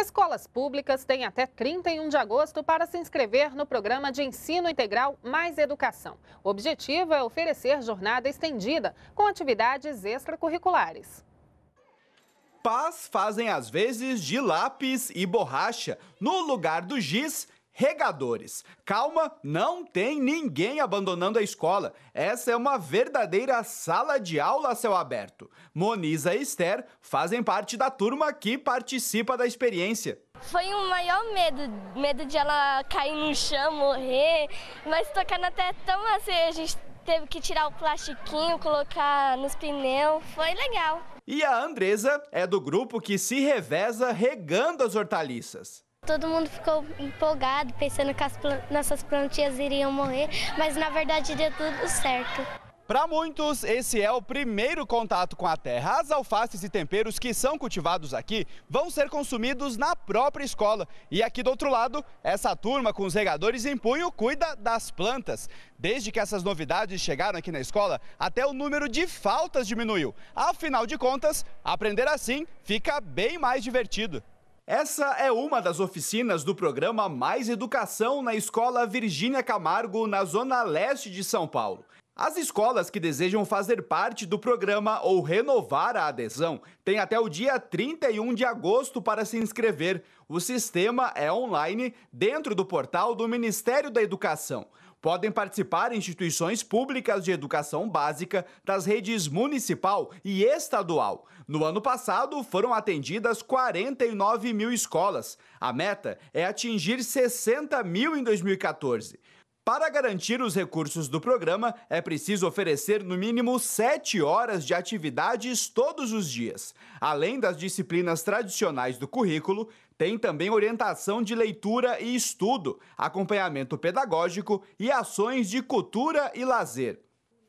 Escolas públicas têm até 31 de agosto para se inscrever no programa de ensino integral Mais Educação. O objetivo é oferecer jornada estendida com atividades extracurriculares. Pás fazem às vezes de lápis e borracha no lugar do giz Regadores. Calma, não tem ninguém abandonando a escola. Essa é uma verdadeira sala de aula a céu aberto. Moniza e Esther fazem parte da turma que participa da experiência. Foi o um maior medo, medo de ela cair no chão, morrer, mas tocando até tão assim, a gente teve que tirar o plastiquinho, colocar nos pneus, foi legal. E a Andresa é do grupo que se reveza regando as hortaliças todo mundo ficou empolgado, pensando que as nossas plantinhas iriam morrer, mas na verdade deu tudo certo. Para muitos, esse é o primeiro contato com a terra. As alfaces e temperos que são cultivados aqui vão ser consumidos na própria escola. E aqui do outro lado, essa turma com os regadores em punho cuida das plantas. Desde que essas novidades chegaram aqui na escola, até o número de faltas diminuiu. Afinal de contas, aprender assim fica bem mais divertido. Essa é uma das oficinas do programa Mais Educação na Escola Virgínia Camargo, na zona leste de São Paulo. As escolas que desejam fazer parte do programa ou renovar a adesão têm até o dia 31 de agosto para se inscrever. O sistema é online dentro do portal do Ministério da Educação. Podem participar instituições públicas de educação básica das redes municipal e estadual. No ano passado, foram atendidas 49 mil escolas. A meta é atingir 60 mil em 2014. Para garantir os recursos do programa, é preciso oferecer no mínimo 7 horas de atividades todos os dias. Além das disciplinas tradicionais do currículo, tem também orientação de leitura e estudo, acompanhamento pedagógico e ações de cultura e lazer.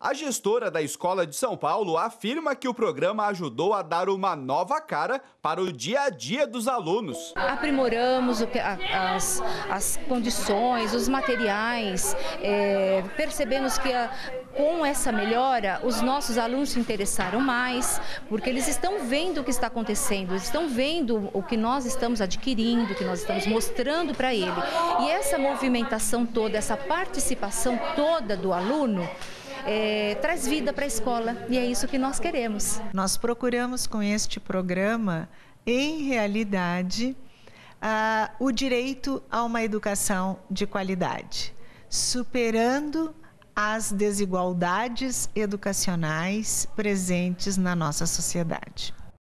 A gestora da Escola de São Paulo afirma que o programa ajudou a dar uma nova cara para o dia a dia dos alunos. Aprimoramos as, as condições, os materiais, é, percebemos que a, ah, com essa melhora os nossos alunos se interessaram mais, porque eles estão vendo o que está acontecendo, estão vendo o que nós estamos adquirindo, o que nós estamos mostrando para ele. E essa movimentação toda, essa participação toda do aluno, é, traz vida para a escola e é isso que nós queremos. Nós procuramos com este programa, em realidade, o direito a uma educação de qualidade, superando as desigualdades educacionais presentes na nossa sociedade.